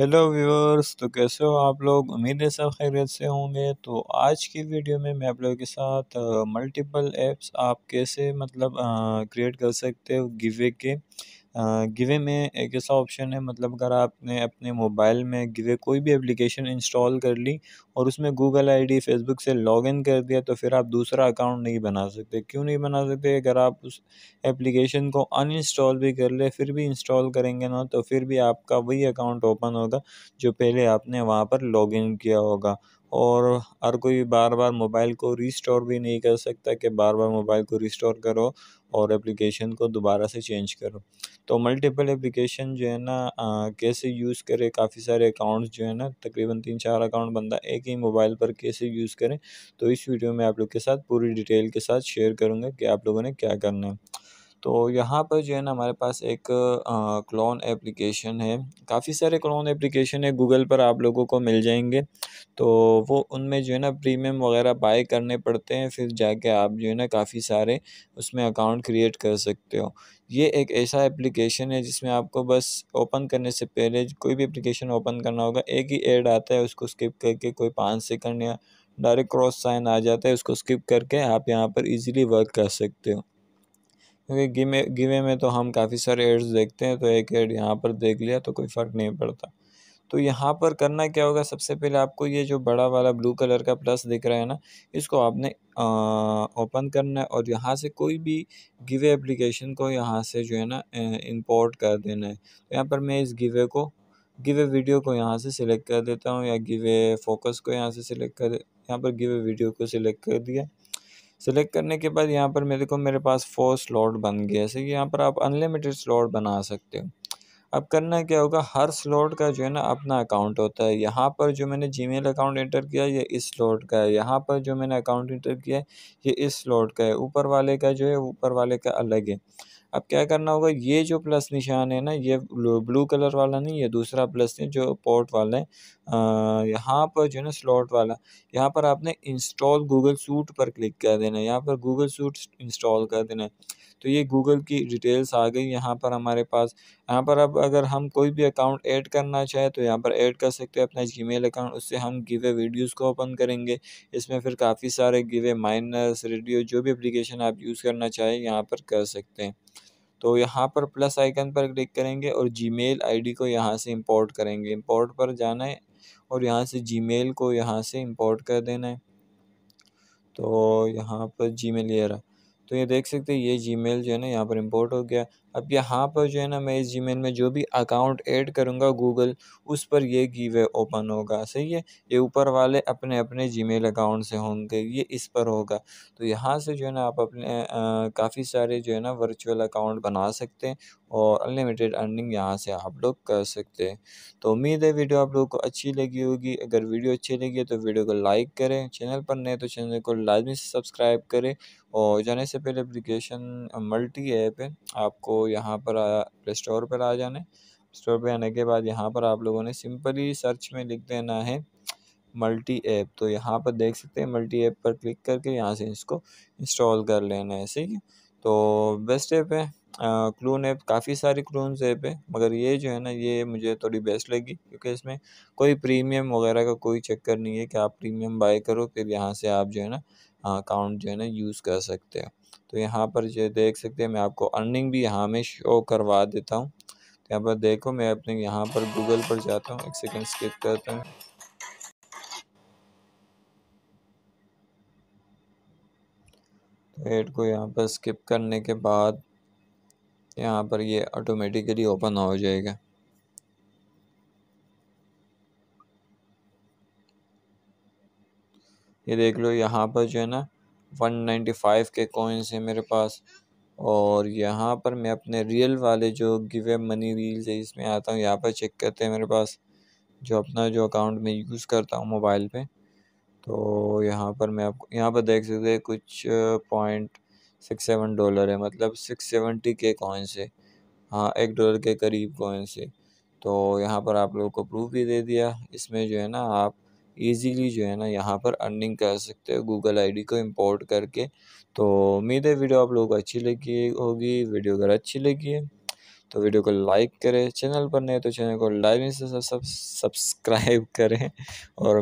hello viewers तो कैसे हो आप लोग उम्मीद है सब खैरियत से होंगे तो आज की वीडियो में मैं आप लोगों के साथ मल्टीपल एप्स आप कैसे मतलब क्रिएट कर सकते हो गिवे के गिवे में एक ऐसा ऑप्शन है मतलब अगर आपने अपने मोबाइल में गिवे कोई भी एप्लीकेशन इंस्टॉल कर ली और उसमें गूगल आईडी फेसबुक से लॉगिन कर दिया तो फिर आप दूसरा अकाउंट नहीं बना सकते क्यों नहीं बना सकते अगर आप उस एप्लीकेशन को अनइंस्टॉल भी कर ले फिर भी इंस्टॉल करेंगे ना तो फिर भी आपका वही अकाउंट ओपन होगा जो पहले आपने वहाँ पर लॉगिन किया होगा और हर कोई बार बार मोबाइल को रिस्टोर भी नहीं कर सकता कि बार बार मोबाइल को रिस्टोर करो और एप्लीकेशन को दोबारा से चेंज करो तो मल्टीपल एप्लीकेशन जो है ना आ, कैसे यूज़ करे काफ़ी सारे अकाउंट्स जो है ना तकरीबन तीन चार अकाउंट बंदा एक कि मोबाइल पर कैसे यूज़ करें तो इस वीडियो में आप लोग के साथ पूरी डिटेल के साथ शेयर करूँगा कि आप लोगों ने क्या करना है तो यहाँ पर जो है ना हमारे पास एक क्लोन एप्लीकेशन है काफ़ी सारे क्लोन एप्लीकेशन है गूगल पर आप लोगों को मिल जाएंगे तो वो उनमें जो है ना प्रीमियम वगैरह बाय करने पड़ते हैं फिर जाके आप जो है ना काफ़ी सारे उसमें अकाउंट क्रिएट कर सकते हो ये एक ऐसा एप्लीकेशन है जिसमें आपको बस ओपन करने से पहले कोई भी एप्लीकेशन ओपन करना होगा एक ही एड आता है उसको स्किप करके कोई पाँच सेकंड या डायरेक्ट क्रॉस साइन आ जाता है उसको स्किप करके आप यहाँ पर इजीली वर्क कर सकते हो क्योंकि गिवे गिवे में तो हम काफ़ी सारे एड्स देखते हैं तो एक एड यहाँ पर देख लिया तो कोई फ़र्क नहीं पड़ता तो यहाँ पर करना क्या होगा सबसे पहले आपको ये जो बड़ा वाला ब्लू कलर का प्लस दिख रहा है ना इसको आपने ओपन करना है और यहाँ से कोई भी गिवे एप्लीकेशन को यहाँ से जो है ना इंपोर्ट कर देना है तो यहाँ पर मैं इस गिवे को गिवे वीडियो को यहाँ से सिलेक्ट कर देता हूँ या गिवे फोकस को यहाँ से सिलेक्ट कर यहाँ पर गिवे वीडियो को सिलेक्ट कर दिया सेलेक्ट करने के बाद यहाँ पर मेरे को मेरे पास फोर स्लॉट बन गया जैसे कि यहाँ पर आप अनलिमिटेड स्लॉट बना सकते हो अब करना क्या होगा हर स्लॉट का जो है ना अपना अकाउंट होता है यहाँ पर जो मैंने जीमेल अकाउंट एंटर किया ये इस स्लॉट का है यहाँ पर जो मैंने अकाउंट एंटर किया है ये इस स्लॉट का है ऊपर वाले का जो है ऊपर वाले का अलग है अब क्या करना होगा ये जो प्लस निशान है ना ये ब्लू कलर वाला नहीं ये दूसरा प्लस है जो पोर्ट वाला है यहाँ पर जो है ना स्लॉट वाला यहाँ पर आपने इंस्टॉल गूगल सूट पर क्लिक कर देना है यहाँ पर गूगल सूट इंस्टॉल कर देना है तो ये गूगल की डिटेल्स आ गई यहाँ पर हमारे पास यहाँ पर अब अगर हम कोई भी अकाउंट ऐड करना चाहे तो यहाँ पर ऐड कर सकते हैं अपना जीमेल अकाउंट उससे हम गिवे वीडियोस को ओपन करेंगे इसमें फिर काफ़ी सारे गिवे माइनस रेडियो जो भी एप्लीकेशन आप यूज़ करना चाहें यहाँ पर कर सकते हैं तो यहाँ पर प्लस आइकन पर क्लिक करेंगे और जी मेल को यहाँ से इम्पोर्ट करेंगे इम्पोर्ट पर जाना है और यहाँ से मेल को यहाँ से इम्पोर्ट कर देना है तो यहाँ पर मेल ये रहा तो ये देख सकते हैं ये मेल जो है ना यहाँ पर इम्पोर्ट हो गया अब यहाँ पर जो है ना मैं इस जीमेल में जो भी अकाउंट ऐड करूँगा गूगल उस पर ये गीवे ओपन होगा सही है ये ऊपर वाले अपने अपने जीमेल अकाउंट से होंगे ये इस पर होगा तो यहाँ से जो है ना आप अपने काफ़ी सारे जो है ना वर्चुअल अकाउंट बना सकते हैं और अनलिमिटेड अर्निंग यहाँ से आप लोग कर सकते हैं तो उम्मीद है वीडियो आप लोग को अच्छी लगी होगी अगर वीडियो अच्छी लगी है तो वीडियो को लाइक करें चैनल पर नए तो चैनल को लाजमी से सब्सक्राइब करें और जाने से पहले एप्लीकेशन मल्टी ऐप है आपको यहाँ पर आया प्ले स्टोर पर आ जाने स्टोर पर आने के बाद यहाँ पर आप लोगों ने सिंपली सर्च में लिख देना है मल्टी ऐप तो यहाँ पर देख सकते हैं मल्टी ऐप पर क्लिक करके यहाँ से इसको इंस्टॉल कर लेना है ठीक है तो बेस्ट ऐप है क्लून ऐप काफ़ी सारी क्लून्स ऐप है मगर ये जो है ना ये मुझे थोड़ी बेस्ट लगी क्योंकि इसमें कोई प्रीमियम वगैरह का कोई चक्कर नहीं है कि आप प्रीमियम बाय करो फिर यहाँ से आप जो है ना अकाउंट जो है ना यूज़ कर सकते हैं तो यहाँ पर जो देख सकते हैं मैं आपको अर्निंग भी यहाँ में शो करवा देता हूँ तो यहाँ पर देखो मैं अपने यहाँ पर गूगल पर जाता हूँ एक सेकेंड स्किप करता हूँ एड को यहाँ पर स्किप करने के बाद यहाँ पर ये ऑटोमेटिकली ओपन हो जाएगा ये देख लो यहाँ पर जो है ना 195 के कॉइन्स हैं मेरे पास और यहाँ पर मैं अपने रियल वाले जो गिवे मनी रील्स है इसमें आता हूँ यहाँ पर चेक करते हैं मेरे पास जो अपना जो अकाउंट में यूज़ करता हूँ मोबाइल पे तो यहाँ पर मैं आपको यहाँ पर देख सकते हैं कुछ पॉइंट सिक्स सेवन डॉलर है मतलब सिक्स सेवेंटी के कॉइन से हाँ एक डॉलर के करीब कॉइन से तो यहाँ पर आप लोगों को प्रूफ भी दे दिया इसमें जो है ना आप ईज़िली जो है ना यहाँ पर अर्निंग कर सकते हो गूगल आईडी को इंपोर्ट करके तो उम्मीद है वीडियो आप लोगों को अच्छी लगी होगी वीडियो अगर अच्छी लगी है तो वीडियो को लाइक करें चैनल पर नहीं तो चैनल को लाइक से सब्सक्राइब करें और